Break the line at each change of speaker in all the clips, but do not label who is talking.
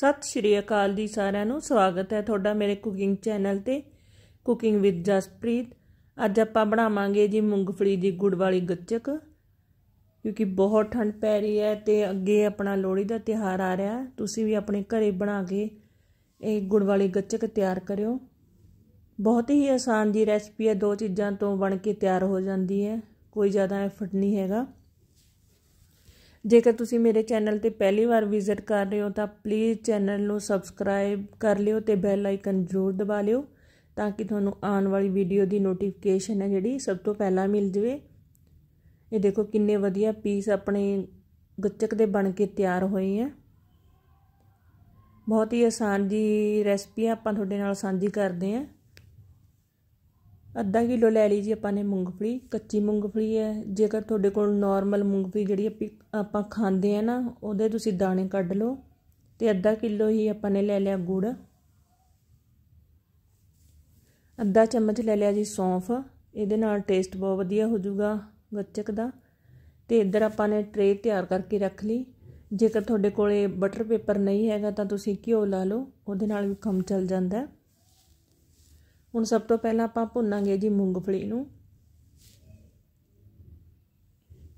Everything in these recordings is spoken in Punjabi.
ਸਤਿ ਸ਼੍ਰੀ ਅਕਾਲ ਜੀ ਸਾਰਿਆਂ ਨੂੰ ਸਵਾਗਤ ਹੈ ਤੁਹਾਡਾ ਮੇਰੇ ਕੁਕਿੰਗ ਚੈਨਲ ਤੇ ਕੁਕਿੰਗ ਵਿਦ ਜਸਪ੍ਰੀਤ ਅੱਜ ਆਪਾਂ ਬਣਾਵਾਂਗੇ ਜੀ ਮੂੰਗਫਲੀ ਦੀ ਗੁੜ ਵਾਲੀ ਗੱਚਕ ਕਿਉਂਕਿ ਬਹੁਤ ਠੰਡ ਪੈ ਰਹੀ ਹੈ ਤੇ ਅੱਗੇ ਆਪਣਾ ਲੋਹੜੀ ਦਾ ਤਿਹਾਰ ਆ ਰਿਹਾ ਤੁਸੀਂ ਵੀ ਆਪਣੇ ਘਰੇ ਬਣਾ ਕੇ ਇਹ ਗੁੜ ਵਾਲੀ ਗੱਚਕ ਤਿਆਰ ਕਰਿਓ ਬਹੁਤ ਹੀ ਆਸਾਨ ਜੀ ਰੈਸਪੀ ਹੈ ਦੋ ਚੀਜ਼ਾਂ ਤੋਂ ਬਣ ਕੇ ਤਿਆਰ ਹੋ ਜਾਂਦੀ ਹੈ ਕੋਈ ਜ਼ਿਆਦਾ ਐਫਰਟ ਨਹੀਂ ਹੈਗਾ ਜੇਕਰ ਤੁਸੀਂ ਮੇਰੇ ਚੈਨਲ ਤੇ ਪਹਿਲੀ ਵਾਰ ਵਿਜ਼ਿਟ ਕਰ ਰਹੇ ਹੋ ਤਾਂ ਪਲੀਜ਼ ਚੈਨਲ ਨੂੰ ਸਬਸਕ੍ਰਾਈਬ ਕਰ ਲਿਓ ਤੇ ਬੈਲ ਆਈਕਨ ਜ਼ਰੂਰ ਦਬਾ ਲਿਓ ਤਾਂ ਕਿ ਤੁਹਾਨੂੰ ਆਉਣ ਵਾਲੀ ਵੀਡੀਓ ਦੀ ਨੋਟੀਫਿਕੇਸ਼ਨ ਹੈ ਜਿਹੜੀ ਸਭ ਤੋਂ ਪਹਿਲਾਂ ਮਿਲ ਜਵੇ ਇਹ ਦੇਖੋ ਕਿੰਨੇ ਵਧੀਆ ਪੀਸ ਆਪਣੇ ਗੱਚਕ ਦੇ ਬਣ ਕੇ ਤਿਆਰ ਹੋਏ ਆ ਬਹੁਤ ਹੀ ਆਸਾਨ ਜੀ ਰੈਸਪੀ ਆਪਾਂ ਤੁਹਾਡੇ ਨਾਲ ਸਾਂਝੀ ਕਰਦੇ ਆਂ ਅੱਧਾ ਕਿਲੋ ਲੈ ਲਈ ਜੀ ਆਪਾਂ ਨੇ ਮੂੰਗਫਲੀ ਕੱਚੀ ਮੂੰਗਫਲੀ ਹੈ ਜੇਕਰ ਤੁਹਾਡੇ ਕੋਲ ਨਾਰਮਲ ਮੂੰਗਫਲੀ ਜਿਹੜੀ ਆਪਾਂ ਖਾਂਦੇ ਆ ਨਾ ਉਹਦੇ ਤੁਸੀਂ ਦਾਣੇ ਕੱਢ ਲਓ ਤੇ ਅੱਧਾ ਕਿਲੋ ਹੀ ਆਪਾਂ ਨੇ ਲੈ ਲਿਆ ਗੁੜ ਅੱਧਾ ਚਮਚ ਲੈ ਲਿਆ ਜੀ ਸੌਂਫ ਇਹਦੇ ਨਾਲ ਟੇਸਟ ਬਹੁਤ ਵਧੀਆ ਹੋ ਜਾਊਗਾ ਗੱਚਕ ਦਾ ਤੇ ਇੱਧਰ ਆਪਾਂ ਨੇ ਟ੍ਰੇ ਤਿਆਰ ਕਰਕੇ ਰੱਖ ਲਈ ਜੇਕਰ ਤੁਹਾਡੇ ਕੋਲੇ ਬਟਰ ਪੇਪਰ ਨਹੀਂ ਹੈਗਾ ਤਾਂ ਤੁਸੀਂ ਘਿਓ ਲਾ ਲਓ ਉਹਦੇ ਨਾਲ ਵੀ ਕੰਮ ਚੱਲ ਜਾਂਦਾ ਹੈ ਹੁਣ ਸਭ ਤੋਂ ਪਹਿਲਾਂ ਆਪਾਂ ਭੁੰਨਾਂਗੇ ਜੀ ਮੂੰਗਫਲੀ ਨੂੰ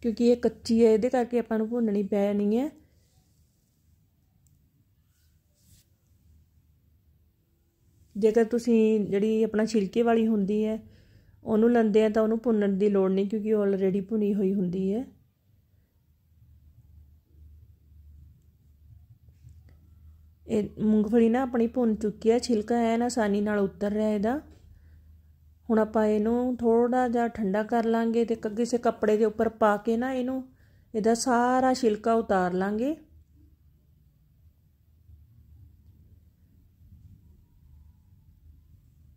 ਕਿਉਂਕਿ ਇਹ ਕੱਚੀ ਹੈ ਇਹਦੇ ਕਰਕੇ ਆਪਾਂ ਨੂੰ ਭੁੰਨਣੀ ਪੈਣੀ ਹੈ ਜੇਕਰ ਤੁਸੀਂ ਜਿਹੜੀ ਆਪਣਾ ਛਿਲਕੇ ਵਾਲੀ ਹੁੰਦੀ ਹੈ ਉਹਨੂੰ ਲੰਦੇ ਆ ਤਾਂ ਉਹਨੂੰ ਭੁੰਨਣ ਦੀ ਲੋੜ ਨਹੀਂ ਕਿਉਂਕਿ ਆਲਰੇਡੀ ਭੁਨੀ ਹੋਈ ਹੁੰਦੀ ਹੈ ਮੂੰਗਫਲੀ ਨਾ ਆਪਣੀ ਭੁੰਨ ਚੁੱਕੀ ਹੈ ਛਿਲਕਾ ਐਨ ਆਸਾਨੀ ਨਾਲ ਉਤਰ ਰਿਹਾ ਇਹਦਾ ਹੁਣ ਆਪਾਂ ਇਹਨੂੰ ਥੋੜਾ ਜਿਹਾ ਠੰਡਾ ਕਰ ਲਾਂਗੇ ਤੇ ਕਿਸੇ ਕੱਪੜੇ ਦੇ ਉੱਪਰ ਪਾ ਕੇ ਨਾ ਇਹਨੂੰ ਇਹਦਾ ਸਾਰਾ ਛਿਲਕਾ ਉਤਾਰ ਲਾਂਗੇ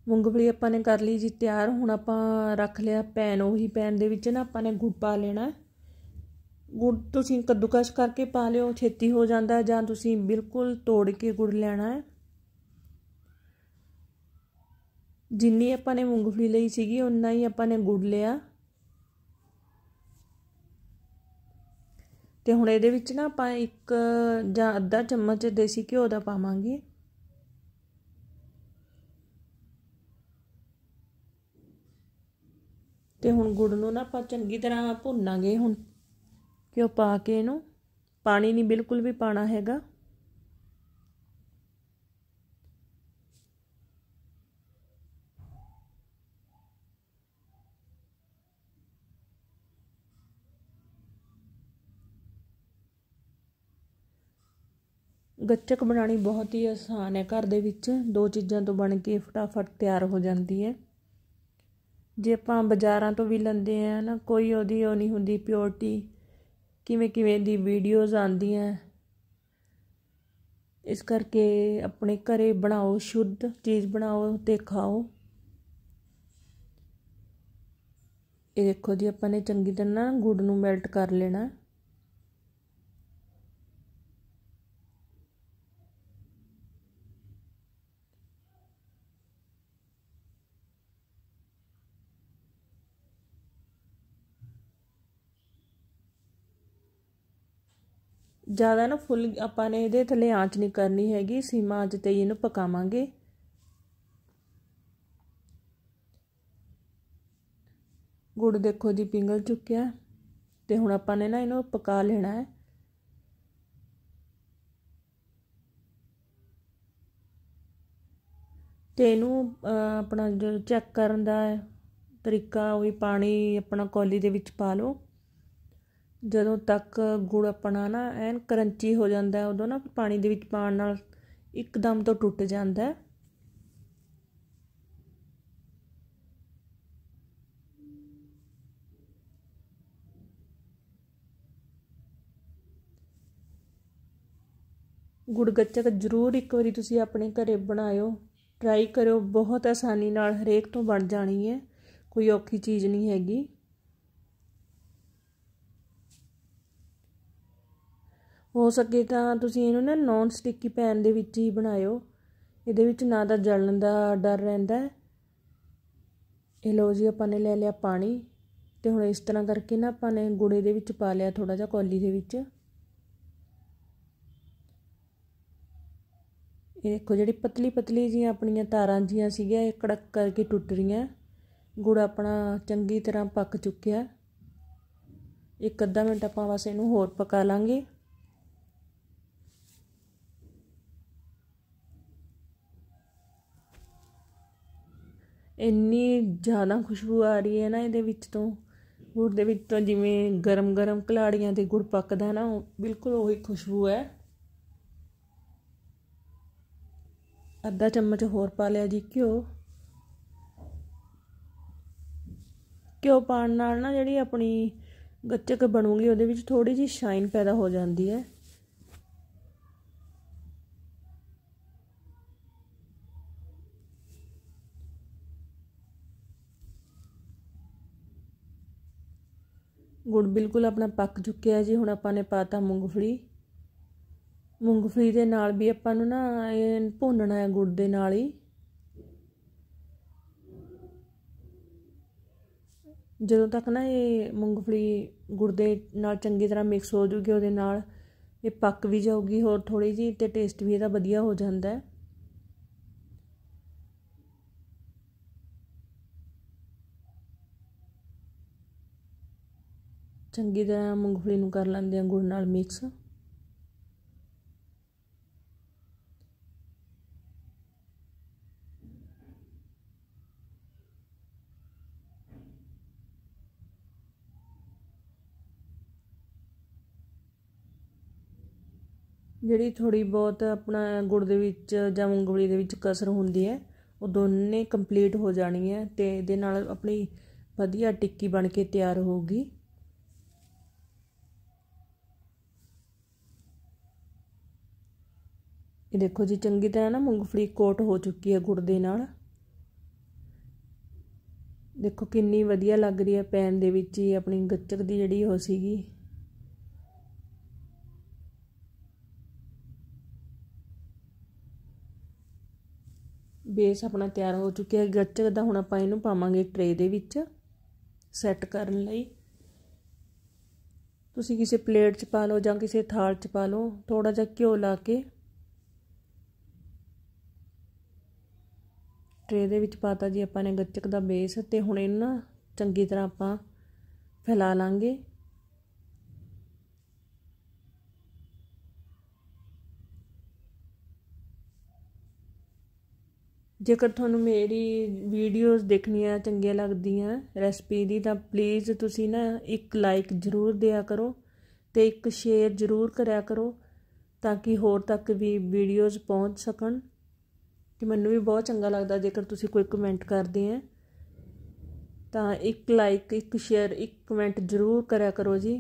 ਮੂੰਗਫਲੀ ਆਪਾਂ ਨੇ ਕਰ ਲਈ ਜੀ ਤਿਆਰ ਹੁਣ ਆਪਾਂ ਰੱਖ ਲਿਆ ਪੈਨ ਉਹੀ ਪੈਨ ਦੇ ਵਿੱਚ ਨਾ ਆਪਾਂ ਨੇ ਗੁੜ ਪਾ ਲੈਣਾ ਗੁੜ ਤੁਸੀਂ ਕੱਦੂਕਸ਼ ਕਰਕੇ ਪਾ ਲਿਓ ਛੇਤੀ ਹੋ ਜਾਂਦਾ ਜਾਂ ਤੁਸੀਂ ਬਿਲਕੁਲ ਤੋੜ ਕੇ ਗੁੜ ਲੈਣਾ ਹੈ ਜਿੰਨੀ ਆਪਾਂ ਨੇ ਮੂੰਗਫਲੀ ਲਈ ਸੀਗੀ ਉਨਾ ਹੀ ਆਪਾਂ ਨੇ ਗੁੜ ਲਿਆ ਤੇ ਹੁਣ ਇਹਦੇ ਵਿੱਚ ਨਾ ਆਪਾਂ ਇੱਕ ਜਾਂ ਅੱਧਾ ਚਮਚ ਦੇਸੀ ਘਿਓ ਦਾ ਪਾਵਾਂਗੇ ਤੇ ਹੁਣ ਗੁੜ ਨੂੰ ਨਾ ਆਪਾਂ ਚੰਗੀ ਤਰ੍ਹਾਂ ਭੁੰਨਾਂਗੇ ਹੁਣ ਘਿਓ ਪਾ ਕੇ ਇਹਨੂੰ ਪਾਣੀ ਨਹੀਂ ਬਿਲਕੁਲ ਵੀ ਪਾਣਾ ਹੈਗਾ ਗੱਚਕ ਬਣਾਣੀ ਬਹੁਤ ਹੀ ਆਸਾਨ ਹੈ ਘਰ ਦੇ ਵਿੱਚ ਦੋ ਚੀਜ਼ਾਂ ਤੋਂ ਬਣ ਕੇ ਫਟਾਫਟ ਤਿਆਰ ਹੋ ਜਾਂਦੀ ਹੈ ਜੇ ਆਪਾਂ ਬਾਜ਼ਾਰਾਂ ਤੋਂ ਵੀ ਲੈਂਦੇ ਆ ਨਾ ਕੋਈ ਉਹਦੀ ਉਹ ਨਹੀਂ ਹੁੰਦੀ ਪਿਓਰਟੀ ਕਿਵੇਂ ਕਿਵੇਂ ਦੀ ਵੀਡੀਓਜ਼ ਆਉਂਦੀਆਂ ਇਸ ਕਰਕੇ ਆਪਣੇ ਘਰੇ ਬਣਾਓ ਸ਼ੁੱਧ ਚੀਜ਼ ਬਣਾਓ ਤੇ ਖਾਓ ਇਹ ਦੇਖੋ ਜੀ ਆਪਾਂ ਨੇ ਚੰਗੀ ਤਰ੍ਹਾਂ ਗੁੜ ਨੂੰ ਮੈਲਟ ਕਰ ਲੈਣਾ ਜ਼ਿਆਦਾ ਨਾ ਫੁੱਲ ਆਪਾਂ ਨੇ ਇਹਦੇ ਥੱਲੇ ਆਂਚ ਨਹੀਂ ਕਰਨੀ ਹੈਗੀ ਸੀਮਾ ਅੱਜ ਤੇ ਇਹਨੂੰ ਪਕਾਵਾਂਗੇ ਗੁੜ ਦੇਖੋ ਜੀ ਪਿੰਗਲ ਚੁੱਕਿਆ ਤੇ ਹੁਣ ਆਪਾਂ ਨੇ ਨਾ ਇਹਨੂੰ ਪਕਾ ਲੈਣਾ ਹੈ ਤੇ ਇਹਨੂੰ ਆਪਣਾ ਜੋ ਚੈੱਕ ਕਰਨ ਦਾ ਤਰੀਕਾ ਉਹ ਹੀ ਪਾਣੀ ਆਪਣਾ ਕੌਲੀ ਦੇ ਵਿੱਚ ਪਾ ਲਓ ਜਦੋਂ ਤੱਕ ਗੁੜ ਆਪਣਾ ਨਾ ਐਨ ਕਰੰਚੀ ਹੋ ਜਾਂਦਾ ਉਦੋਂ ਨਾ ਪਾਣੀ ਦੇ ਵਿੱਚ ਪਾਣ ਨਾਲ ਇੱਕਦਮ ਤੋਂ ਟੁੱਟ ਜਾਂਦਾ ਗੁੜ ਗੱਚਕ ਜ਼ਰੂਰ ਇੱਕ ਵਾਰੀ ਤੁਸੀਂ ਆਪਣੇ ਘਰੇ ਬਣਾਇਓ ਟਰਾਈ ਕਰਿਓ ਬਹੁਤ ਆਸਾਨੀ ਨਾਲ ਹਰੇਕ ਤੋਂ ਬਣ ਜਾਣੀ ਹੈ ਕੋਈ ਔਖੀ ਚੀਜ਼ ਨਹੀਂ ਹੈਗੀ ਹੋ ਸਕੇ ਤਾਂ ਤੁਸੀਂ ਇਹਨੂੰ ਨਾ ਨੌਨ ਸਟਿੱਕੀ ਪੈਨ ਦੇ ਵਿੱਚ ਹੀ ਬਣਾਇਓ ਇਹਦੇ ਵਿੱਚ ਨਾ ਤਾਂ ਜਲਣ ਦਾ ਡਰ ਰਹਿੰਦਾ ਹੈ ਇਹ ਲੋ ਜੀ ਆਪਾਂ ਨੇ ਲੈ ਲਿਆ ਪਾਣੀ ਤੇ ਹੁਣ ਇਸ ਤਰ੍ਹਾਂ ਕਰਕੇ ਨਾ ਆਪਾਂ ਨੇ ਗੁੜੇ ਦੇ ਵਿੱਚ ਪਾ ਲਿਆ ਥੋੜਾ ਜਿਹਾ ਕੌਲੀ ਦੇ ਵਿੱਚ ਇਹ ਦੇਖੋ ਜਿਹੜੀ ਪਤਲੀ ਪਤਲੀ ਜੀਆਂ ਆਪਣੀਆਂ ਤਾਰਾਂ ਜੀਆਂ ਸੀਗੀਆਂ ਇਹ ਕੜਕ ਕਰਕੇ ਟੁੱਟ ਰਹੀਆਂ ਗੁੜ ਆਪਣਾ ਚੰਗੀ ਤਰ੍ਹਾਂ ਪੱਕ ਚੁੱਕਿਆ ਇੱਕ ਅੱਧਾ ਮਿੰਟ ਆਪਾਂ ਬਸ ਇਹਨੂੰ ਹੋਰ ਪਕਾ ਲਾਂਗੇ ਇੰਨੀ ਜ਼ਿਆਦਾ ਖੁਸ਼ਬੂ ਆ ਰਹੀ ਹੈ ਨਾ ਇਹਦੇ ਵਿੱਚ ਤੋਂ ਗੁੜ ਦੇ ਵਿੱਚ ਤੋਂ ਜਿਵੇਂ ਗਰਮ-ਗਰਮ ਕਲਾੜੀਆਂ ਦੇ ਗੁੜ ਪੱਕਦਾ ਨਾ ਬਿਲਕੁਲ ਉਹੀ ਖੁਸ਼ਬੂ ਹੈ ਅੱਧਾ ਚਮਚ ਹੋਰ ਪਾ ਲਿਆ ਜੀ ਘਿਓ ਘਿਓ ਪਾਣ ਨਾਲ ਨਾ ਜਿਹੜੀ ਆਪਣੀ ਗੱਚਕ ਬਣੂਗੀ ਉਹਦੇ ਵਿੱਚ ਥੋੜੀ ਜੀ ਸ਼ਾਈਨ ਪੈਦਾ ਹੋ ਜਾਂਦੀ ਹੈ ਗੁੜ ਬਿਲਕੁਲ ਆਪਣਾ ਪੱਕ ਚੁੱਕਿਆ ਜੀ ਹੁਣ ਆਪਾਂ ਨੇ ਪਾਤਾ ਮੂੰਗਫਲੀ ਮੂੰਗਫਲੀ ਦੇ ਨਾਲ ਵੀ ਆਪਾਂ ਨੂੰ ਨਾ ਇਹ ਭੁੰਨਣਾ ਹੈ ਗੁੜ ਦੇ ਨਾਲ ਹੀ ਜਦੋਂ ਤੱਕ ਨਾ ਇਹ ਮੂੰਗਫਲੀ ਗੁੜ ਦੇ ਨਾਲ ਚੰਗੀ ਤਰ੍ਹਾਂ ਮਿਕਸ ਹੋ ਜੂਗੀ ਉਹਦੇ ਨਾਲ ਇਹ ਪੱਕ ਵੀ ਜਾਊਗੀ ਹੋਰ ਥੋੜੀ ਜੀ ਤੇ ਟੇਸਟ ਵੀ ਇਹਦਾ ਵਧੀਆ ਹੋ ਜਾਂਦਾ ਹੈ ਚੰਗੀ ਤਰ੍ਹਾਂ ਮੂੰਗਫਲੀ ਨੂੰ ਕਰ ਲੈਂਦੇ ਆ ਗੁੜ ਨਾਲ ਮਿਕਸ ਜਿਹੜੀ ਥੋੜੀ ਬਹੁਤ ਆਪਣਾ ਗੁੜ ਦੇ ਵਿੱਚ ਜਾਂ ਮੂੰਗਫਲੀ ਦੇ ਵਿੱਚ ਕਸਰ ਹੁੰਦੀ ਹੈ ਉਹ ਦੋਨੇ ਕੰਪਲੀਟ ਹੋ ਜਾਣੀ ਹੈ ਤੇ ਇਹਦੇ ਨਾਲ ਆਪਣੀ ਵਧੀਆ ਟਿੱਕੀ ਬਣ ਕੇ ਤਿਆਰ ਹੋਊਗੀ ਇਹ ਦੇਖੋ ਜੀ ਚੰਗੀ ਤਰ੍ਹਾਂ ਨਾ ਮੂੰਗਫਲੀ ਕੋਟ ਹੋ ਚੁੱਕੀ ਹੈ ਗੁੜ ਦੇ ਨਾਲ ਦੇਖੋ ਕਿੰਨੀ ਵਧੀਆ ਲੱਗ ਰਹੀ ਹੈ ਪੈਨ ਦੇ ਵਿੱਚ ਹੀ ਆਪਣੀ ਗੱਚਕ ਦੀ ਜਿਹੜੀ ਹੋ ਸੀਗੀ ਬੇਸ ਆਪਣਾ ਤਿਆਰ ਹੋ ਚੁੱਕਿਆ ਹੈ ਗੱਚਕ ਦਾ ਹੁਣ ਆਪਾਂ ਇਹਨੂੰ ਪਾਵਾਂਗੇ ਟ੍ਰੇ ਦੇ ਵਿੱਚ ਸੈੱਟ ਕਰਨ ਲਈ ਤੁਸੀਂ ਕਿਸੇ ਪਲੇਟ 'ਚ ਪਾ ਲਓ ਜਾਂ ਕਿਸੇ ਥਾਲ 'ਚ ਪਾ ਲਓ ਥੋੜਾ ਜਿਹਾ ਘਿਓ ਲਾ ਕੇ ਟ੍ਰੇ ਦੇ ਵਿੱਚ ਪਾਤਾ ਜੀ ਆਪਾਂ ਨੇ ਗੱਚਕ ਦਾ ਬੇਸ ਤੇ ਹੁਣ ਇਹਨੂੰ ਨਾ ਚੰਗੀ ਤਰ੍ਹਾਂ ਆਪਾਂ ਫੈਲਾ ਲਾਂਗੇ ਜੇਕਰ ਤੁਹਾਨੂੰ ਮੇਰੀ ਵੀਡੀਓਜ਼ ਦੇਖਣੀਆਂ ਚੰਗੀਆਂ ਲੱਗਦੀਆਂ ਰੈਸਪੀ ਦੀ ਤਾਂ ਪਲੀਜ਼ ਤੁਸੀਂ ਨਾ ਇੱਕ ਲਾਈਕ ਜ਼ਰੂਰ ਦਿਆ ਕਰੋ ਤੇ ਇੱਕ ਸ਼ੇਅਰ ਜ਼ਰੂਰ ਕਰਿਆ ਕਰੋ ਤਾਂ ਕਿ ਹੋਰ ਤੱਕ ਵੀ ਵੀਡੀਓਜ਼ ਪਹੁੰਚ ਸਕਣ ਤੇ ਮੈਨੂੰ ਵੀ ਬਹੁਤ ਚੰਗਾ ਲੱਗਦਾ ਜੇਕਰ ਤੁਸੀਂ ਕੋਈ ਕਮੈਂਟ ਕਰਦੇ ਆ ਤਾਂ ਇੱਕ ਲਾਈਕ ਇੱਕ ਸ਼ੇਅਰ ਇੱਕ ਕਮੈਂਟ ਜ਼ਰੂਰ ਕਰਿਆ ਕਰੋ ਜੀ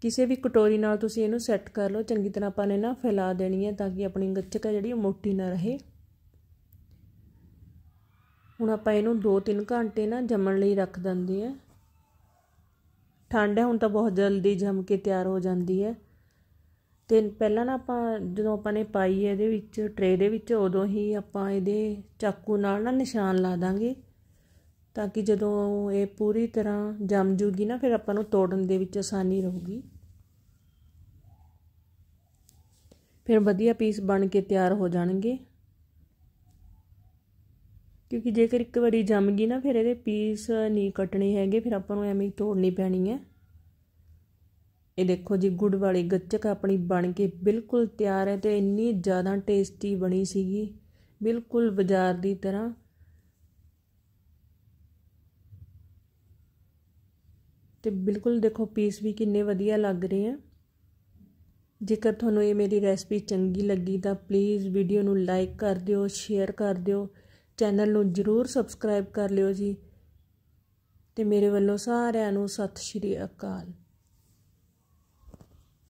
ਕਿਸੇ ਵੀ ਕਟੋਰੀ ਨਾਲ ਤੁਸੀਂ ਇਹਨੂੰ ਸੈੱਟ ਕਰ ਲਓ ਚੰਗੀ ਤਰ੍ਹਾਂ ਆਪਾਂ ਨੇ ਨਾ ਫੈਲਾ ਦੇਣੀ ਹੈ ਤਾਂ ਕਿ ਆਪਣੀ ਗੱਚਕ ਹੈ ਜਿਹੜੀ ਮੋਟੀ ਨਾ ਰਹੇ ਹੁਣ ਆਪਾਂ ਇਹਨੂੰ 2-3 ਘੰਟੇ ਨਾ ਜੰਮਣ ਲਈ ਰੱਖ ਦਿੰਦੇ ਆ ਠੰਡ ਹੈ ਹੁਣ ਤਾਂ ਬਹੁਤ ਜਲਦੀ ਜੰਮ ਕੇ ਤਿਆਰ ਹੋ ਜਾਂਦੀ ਹੈ ਤੇ ਪਹਿਲਾਂ ਨਾ ਆਪਾਂ ਜਦੋਂ ਆਪਾਂ ਨੇ ਪਾਈ ਇਹਦੇ ਵਿੱਚ ਟਰੇ ਦੇ ਵਿੱਚ ਉਦੋਂ ਹੀ ਆਪਾਂ ਇਹਦੇ ਚਾਕੂ ਨਾਲ ਨਾ ਨਿਸ਼ਾਨ ਲਾ ਦਾਂਗੇ ਤਾਂ ਕਿ ਜਦੋਂ ਇਹ ਪੂਰੀ ਤਰ੍ਹਾਂ ਜੰਮ ਜੂਗੀ ਨਾ ਫਿਰ ਆਪਾਂ ਨੂੰ ਤੋੜਨ ਦੇ ਵਿੱਚ ਆਸਾਨੀ ਰਹੂਗੀ ਫਿਰ ਵਧੀਆ ਪੀਸ ਬਣ ਕੇ ਤਿਆਰ ਹੋ ਜਾਣਗੇ ਕਿਉਂਕਿ ਜੇਕਰ ਇੱਕ ਵਾਰੀ ਜੰਮ ਗਈ ਨਾ ਫਿਰ ਇਹਦੇ ਪੀਸ ਨਹੀਂ ਕੱਟਣੇ ਹੈਗੇ ਫਿਰ ਆਪਾਂ ਨੂੰ ਐਵੇਂ ਹੀ ਤੋੜਨੀ ਪੈਣੀ ਹੈ ਇਹ ਦੇਖੋ ਜੀ ਗੁੜ ਵਾਲੀ ਗੱਚਕ ਆਪਣੀ ਬਣ ਕੇ ਬਿਲਕੁਲ ਤਿਆਰ ਹੈ ਤੇ ਇੰਨੀ ਜ਼ਿਆਦਾ ਟੇਸਟੀ ਬਣੀ ਸੀਗੀ ਬਿਲਕੁਲ ਬਾਜ਼ਾਰ ਦੀ ਤਰ੍ਹਾਂ ਤੇ ਬਿਲਕੁਲ ਦੇਖੋ ਪੀਸ ਵੀ ਕਿੰਨੇ ਵਧੀਆ ਲੱਗ ਰਹੇ ਆ ਜੇਕਰ ਤੁਹਾਨੂੰ ਇਹ ਮੇਰੀ ਰੈਸਪੀ ਚੰਗੀ ਲੱਗੀ ਤਾਂ ਪਲੀਜ਼ ਵੀਡੀਓ ਨੂੰ ਲਾਈਕ ਕਰ ਦਿਓ ਸ਼ੇਅਰ ਕਰ ਦਿਓ ਚੈਨਲ ਨੂੰ ਜਰੂਰ ਸਬਸਕ੍ਰਾਈਬ ਕਰ ਲਿਓ ਜੀ ਤੇ ਮੇਰੇ ਵੱਲੋਂ ਸਾਰਿਆਂ ਨੂੰ ਸਤਿ ਸ਼੍ਰੀ ਅਕਾਲ